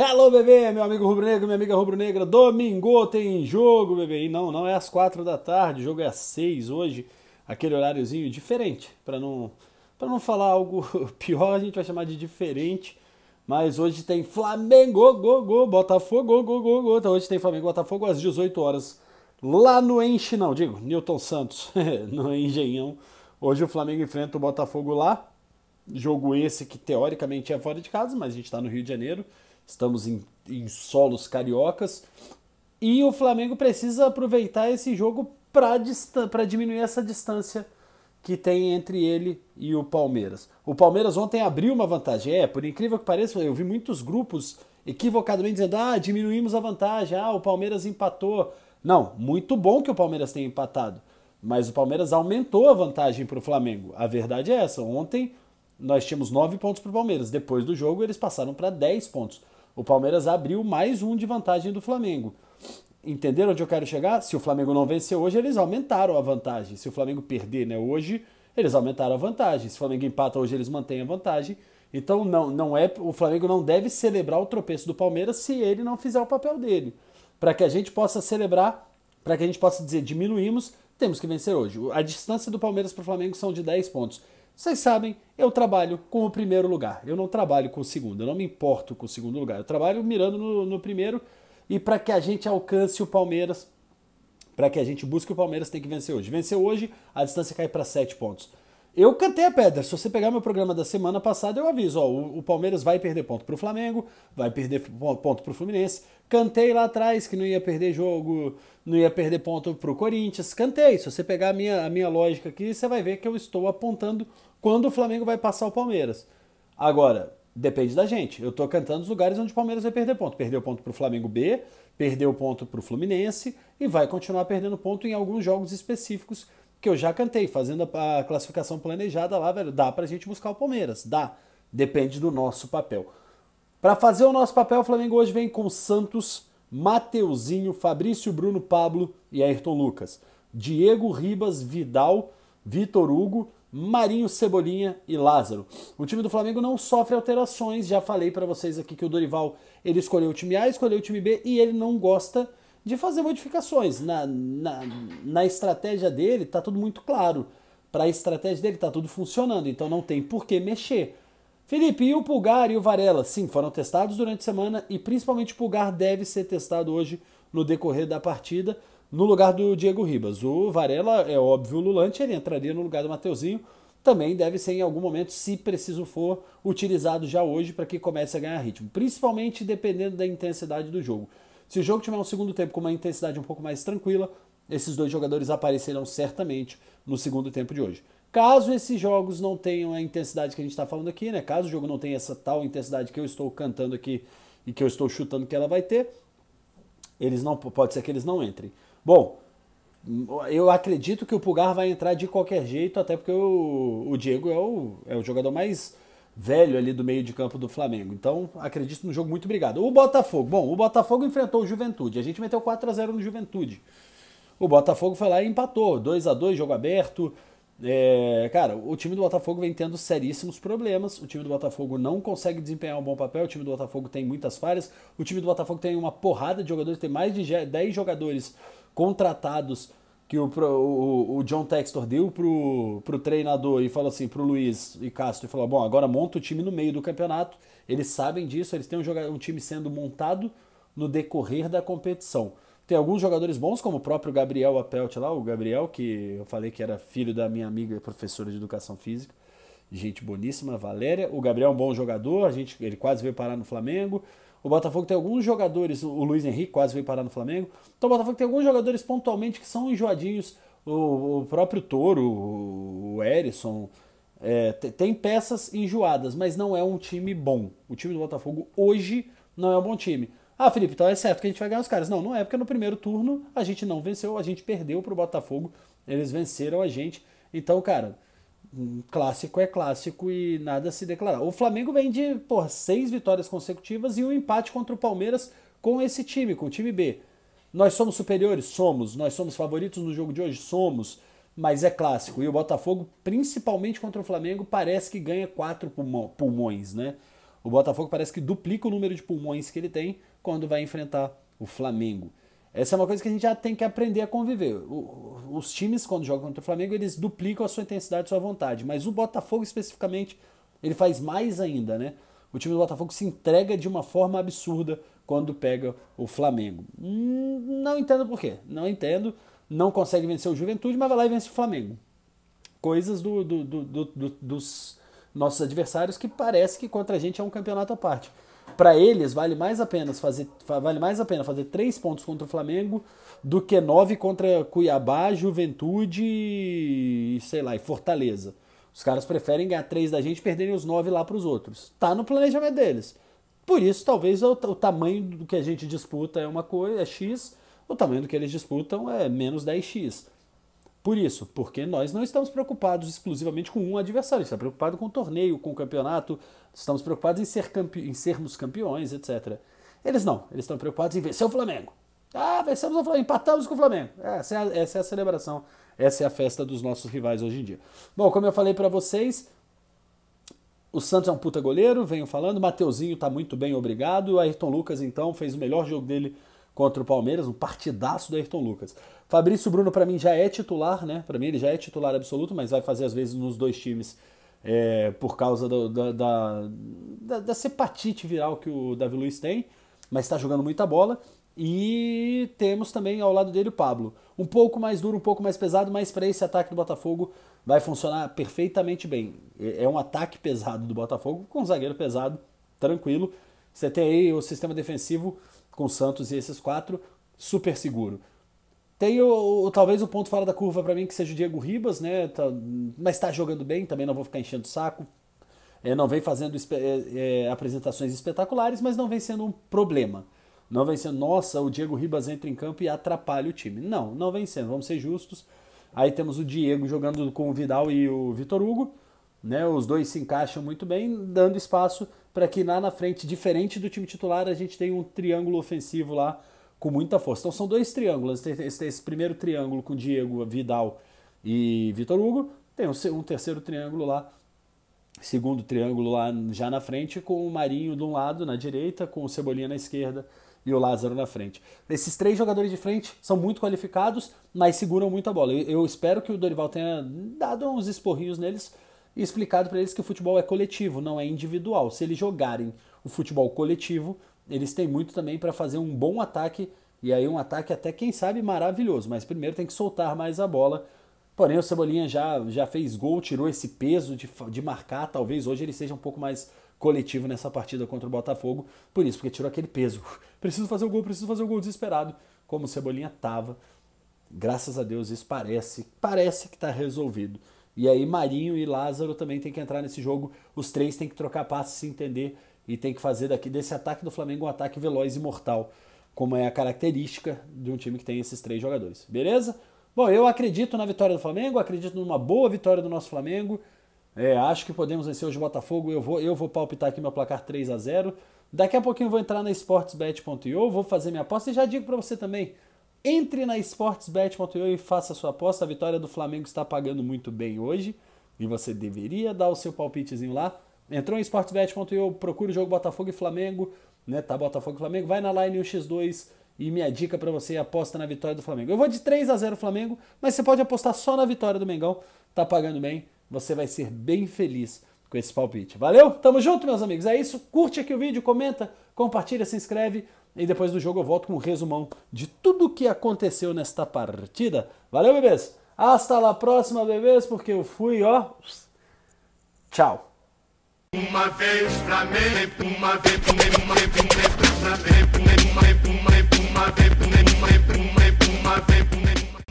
Hello, bebê, meu amigo rubro-negro, minha amiga rubro-negra. Domingo tem jogo, bebê. E não, não é às quatro da tarde, o jogo é às seis hoje. Aquele horáriozinho diferente, para não para não falar algo pior, a gente vai chamar de diferente. Mas hoje tem Flamengo, go, go, Botafogo, go, go, go. Então hoje tem Flamengo, Botafogo às 18 horas. Lá no Enche, não, digo, Newton Santos, no Engenhão. Hoje o Flamengo enfrenta o Botafogo lá. Jogo esse que teoricamente é fora de casa, mas a gente está no Rio de Janeiro estamos em, em solos cariocas. E o Flamengo precisa aproveitar esse jogo para diminuir essa distância que tem entre ele e o Palmeiras. O Palmeiras ontem abriu uma vantagem. É, por incrível que pareça, eu vi muitos grupos equivocadamente dizendo: ah, diminuímos a vantagem, ah, o Palmeiras empatou. Não, muito bom que o Palmeiras tenha empatado, mas o Palmeiras aumentou a vantagem para o Flamengo. A verdade é essa. Ontem nós tínhamos 9 pontos para o Palmeiras, depois do jogo eles passaram para 10 pontos. O Palmeiras abriu mais um de vantagem do Flamengo. Entenderam onde eu quero chegar? Se o Flamengo não vencer hoje, eles aumentaram a vantagem. Se o Flamengo perder né, hoje, eles aumentaram a vantagem. Se o Flamengo empata hoje, eles mantêm a vantagem. Então não, não é, o Flamengo não deve celebrar o tropeço do Palmeiras se ele não fizer o papel dele. Para que a gente possa celebrar, para que a gente possa dizer diminuímos, temos que vencer hoje. A distância do Palmeiras para o Flamengo são de 10 pontos. Vocês sabem, eu trabalho com o primeiro lugar. Eu não trabalho com o segundo. Eu não me importo com o segundo lugar. Eu trabalho mirando no, no primeiro. E para que a gente alcance o Palmeiras, para que a gente busque o Palmeiras, tem que vencer hoje. Vencer hoje, a distância cai para 7 pontos. Eu cantei a pedra. Se você pegar meu programa da semana passada, eu aviso, ó, o, o Palmeiras vai perder ponto pro Flamengo, vai perder ponto pro Fluminense. Cantei lá atrás que não ia perder jogo, não ia perder ponto pro Corinthians. Cantei. Se você pegar a minha, a minha lógica aqui, você vai ver que eu estou apontando quando o Flamengo vai passar o Palmeiras. Agora, depende da gente. Eu estou cantando os lugares onde o Palmeiras vai perder ponto. Perdeu ponto pro Flamengo B, perdeu ponto pro Fluminense e vai continuar perdendo ponto em alguns jogos específicos que eu já cantei, fazendo a classificação planejada lá, velho, dá pra gente buscar o Palmeiras, dá. Depende do nosso papel. Para fazer o nosso papel, o Flamengo hoje vem com Santos, Mateuzinho, Fabrício Bruno Pablo e Ayrton Lucas. Diego Ribas, Vidal, Vitor Hugo, Marinho Cebolinha e Lázaro. O time do Flamengo não sofre alterações, já falei para vocês aqui que o Dorival, ele escolheu o time A, escolheu o time B e ele não gosta de fazer modificações. Na, na, na estratégia dele está tudo muito claro. Para a estratégia dele está tudo funcionando, então não tem por que mexer. Felipe, e o Pulgar e o Varela? Sim, foram testados durante a semana e principalmente o Pulgar deve ser testado hoje no decorrer da partida no lugar do Diego Ribas. O Varela é óbvio o Lulante, ele entraria no lugar do Mateuzinho. Também deve ser em algum momento, se preciso for, utilizado já hoje para que comece a ganhar ritmo, principalmente dependendo da intensidade do jogo. Se o jogo tiver um segundo tempo com uma intensidade um pouco mais tranquila, esses dois jogadores aparecerão certamente no segundo tempo de hoje. Caso esses jogos não tenham a intensidade que a gente está falando aqui, né? Caso o jogo não tenha essa tal intensidade que eu estou cantando aqui e que eu estou chutando que ela vai ter, eles não pode ser que eles não entrem. Bom, eu acredito que o Pulgar vai entrar de qualquer jeito, até porque o, o Diego é o, é o jogador mais velho ali do meio de campo do Flamengo. Então, acredito no jogo muito obrigado. O Botafogo. Bom, o Botafogo enfrentou o Juventude. A gente meteu 4 a 0 no Juventude. O Botafogo foi lá e empatou. 2 a 2 jogo aberto. É, cara, o time do Botafogo vem tendo seríssimos problemas. O time do Botafogo não consegue desempenhar um bom papel. O time do Botafogo tem muitas falhas. O time do Botafogo tem uma porrada de jogadores, tem mais de 10 jogadores contratados que o, o, o, John Textor deu pro, pro treinador e falou assim, pro Luiz e Castro, e falou, bom, agora monta o time no meio do campeonato, eles sabem disso, eles têm um, jogador, um time sendo montado no decorrer da competição. Tem alguns jogadores bons, como o próprio Gabriel Apelt lá, o Gabriel, que eu falei que era filho da minha amiga professora de educação física, gente boníssima, Valéria. O Gabriel é um bom jogador, a gente, ele quase veio parar no Flamengo. O Botafogo tem alguns jogadores, o Luiz Henrique quase veio parar no Flamengo. Então o Botafogo tem alguns jogadores pontualmente que são enjoadinhos. O, o próprio Toro, o Erisson, é, tem peças enjoadas, mas não é um time bom. O time do Botafogo hoje não é um bom time. Ah, Felipe, então é certo que a gente vai ganhar os caras. Não, não é, porque no primeiro turno a gente não venceu, a gente perdeu para o Botafogo, eles venceram a gente. Então, cara, um clássico é clássico e nada se declarar. O Flamengo vem de por, seis vitórias consecutivas e um empate contra o Palmeiras com esse time, com o time B. Nós somos superiores? Somos. Nós somos favoritos no jogo de hoje? Somos. Mas é clássico. E o Botafogo, principalmente contra o Flamengo, parece que ganha quatro pulmões, né? O Botafogo parece que duplica o número de pulmões que ele tem quando vai enfrentar o Flamengo. Essa é uma coisa que a gente já tem que aprender a conviver. O, os times, quando jogam contra o Flamengo, eles duplicam a sua intensidade, a sua vontade. Mas o Botafogo, especificamente, ele faz mais ainda, né? O time do Botafogo se entrega de uma forma absurda quando pega o Flamengo. Hum, não entendo por quê. Não entendo. Não consegue vencer o Juventude, mas vai lá e vence o Flamengo. Coisas do, do, do, dos nossos adversários que parece que contra a gente é um campeonato à parte para eles vale mais a pena fazer vale mais a pena fazer três pontos contra o Flamengo do que nove contra Cuiabá, Juventude e sei lá, e Fortaleza. Os caras preferem ganhar três da gente e perderem os nove lá para os outros. Tá no planejamento deles. Por isso, talvez o, o, tamanho do que a gente disputa é uma coisa, é X, o tamanho do que eles disputam é menos 10x. Por isso, porque nós não estamos preocupados exclusivamente com um adversário, está preocupado com o torneio, com o campeonato, estamos preocupados em, ser campe... em sermos campeões, etc. Eles não, eles estão preocupados em vencer o Flamengo. Ah, vencemos o Flamengo, empatamos com o Flamengo. Essa é a, essa é a celebração, essa é a festa dos nossos rivais hoje em dia. Bom, como eu falei para vocês, o Santos é um puta goleiro, venho falando. Mateuzinho tá muito bem, obrigado. O Ayrton Lucas, então, fez o melhor jogo dele contra o Palmeiras, um partidaço do Ayrton Lucas. Fabrício Bruno, para mim, já é titular, né? Para mim, ele já é titular absoluto, mas vai fazer às vezes nos dois times é, por causa do, da, da, da, dessa hepatite viral que o Davi Luiz tem, mas está jogando muita bola. E temos também ao lado dele o Pablo. Um pouco mais duro, um pouco mais pesado, mas para esse ataque do Botafogo vai funcionar perfeitamente bem. É, é um ataque pesado do Botafogo, com um zagueiro pesado, tranquilo. Você tem aí o sistema defensivo com Santos e esses quatro, super seguro. Tem o, o talvez o ponto fora da curva para mim que seja o Diego Ribas, né? Tá, mas está jogando bem, também não vou ficar enchendo o saco. É, não vem fazendo é, é, apresentações espetaculares, mas não vem sendo um problema. Não vem sendo, nossa, o Diego Ribas entra em campo e atrapalha o time. Não, não vem sendo, vamos ser justos. Aí temos o Diego jogando com o Vidal e o Vitor Hugo. Né? Os dois se encaixam muito bem, dando espaço para que lá na frente, diferente do time titular, a gente tenha um triângulo ofensivo lá com muita força. Então são dois triângulos. Tem esse, esse primeiro triângulo com Diego, Vidal e Vitor Hugo. Tem um, um, terceiro triângulo lá, segundo triângulo lá já na frente, com o Marinho de um lado, na direita, com o Cebolinha na esquerda e o Lázaro na frente. Esses três jogadores de frente são muito qualificados, mas seguram muito a bola. Eu, eu espero que o Dorival tenha dado uns esporrinhos neles e explicado para eles que o futebol é coletivo, não é individual. Se eles jogarem o futebol coletivo, eles têm muito também para fazer um bom ataque e aí um ataque até quem sabe maravilhoso, mas primeiro tem que soltar mais a bola. Porém, o Cebolinha já, já fez gol, tirou esse peso de, de marcar. Talvez hoje ele seja um pouco mais coletivo nessa partida contra o Botafogo. Por isso, porque tirou aquele peso. Preciso fazer o gol, preciso fazer o gol desesperado. Como o Cebolinha tava. Graças a Deus, isso parece, parece que está resolvido. E aí Marinho e Lázaro também tem que entrar nesse jogo. Os três têm que trocar passes, se entender e tem que fazer daqui desse ataque do Flamengo um ataque veloz e mortal, como é a característica de um time que tem esses três jogadores. Beleza? Bom, eu acredito na vitória do Flamengo, acredito numa boa vitória do nosso Flamengo. É, acho que podemos vencer hoje o Botafogo. Eu vou, eu vou palpitar aqui meu placar 3 a 0 Daqui a pouquinho eu vou entrar na sportsbet.io, vou fazer minha aposta e já digo para você também entre na esportesbet.io e faça sua aposta. A vitória do Flamengo está pagando muito bem hoje e você deveria dar o seu palpitezinho lá. Entrou em esportesbet.io, procura o jogo Botafogo e Flamengo, né? Tá Botafogo e Flamengo, vai na line 1x2 e minha dica para você é aposta na vitória do Flamengo. Eu vou de 3 a 0 Flamengo, mas você pode apostar só na vitória do Mengão. Tá pagando bem, você vai ser bem feliz com esse palpite. Valeu? Tamo junto, meus amigos. É isso. Curte aqui o vídeo, comenta, compartilha, se inscreve. E depois do jogo eu volto com um resumão de tudo o que aconteceu nesta partida. Valeu, bebês! Hasta lá próxima, bebês, porque eu fui, ó. Tchau! Uma vez pra mim, uma vez, uma vez, uma vez, uma vez, uma vez, uma vez,